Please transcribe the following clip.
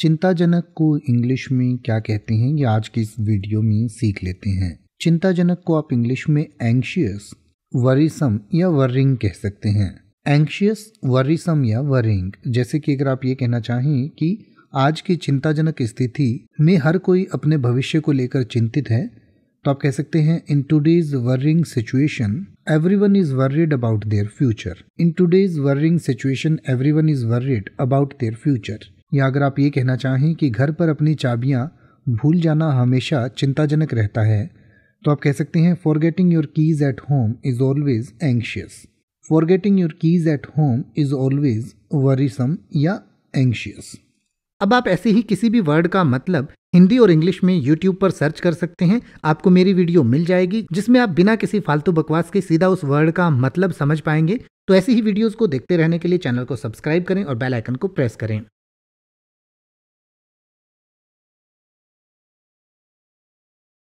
चिंताजनक को इंग्लिश में क्या कहते हैं ये आज की इस वीडियो में सीख लेते हैं चिंताजनक को आप इंग्लिश में एंक्शियस वरीसम या वर्रिंग कह सकते हैं एंक्शियस वरीसम या वरिंग जैसे कि अगर आप ये कहना चाहें कि आज की चिंताजनक स्थिति में हर कोई अपने भविष्य को लेकर चिंतित है तो आप कह सकते हैं in today's worrying situation everyone is worried about their future in today's worrying situation everyone is worried about their future या अगर आप ये कहना चाहें कि घर पर अपनी चाबियाँ भूल जाना हमेशा चिंताजनक रहता है तो आप कह सकते हैं forgetting your keys at home is always anxious forgetting your keys at home is always worrisome या एंक्शियस अब आप ऐसे ही किसी भी वर्ड का मतलब हिंदी और इंग्लिश में यूट्यूब पर सर्च कर सकते हैं आपको मेरी वीडियो मिल जाएगी जिसमें आप बिना किसी फालतू बकवास के सीधा उस वर्ड का मतलब समझ पाएंगे तो ऐसी ही वीडियोस को देखते रहने के लिए चैनल को सब्सक्राइब करें और बेल आइकन को प्रेस करें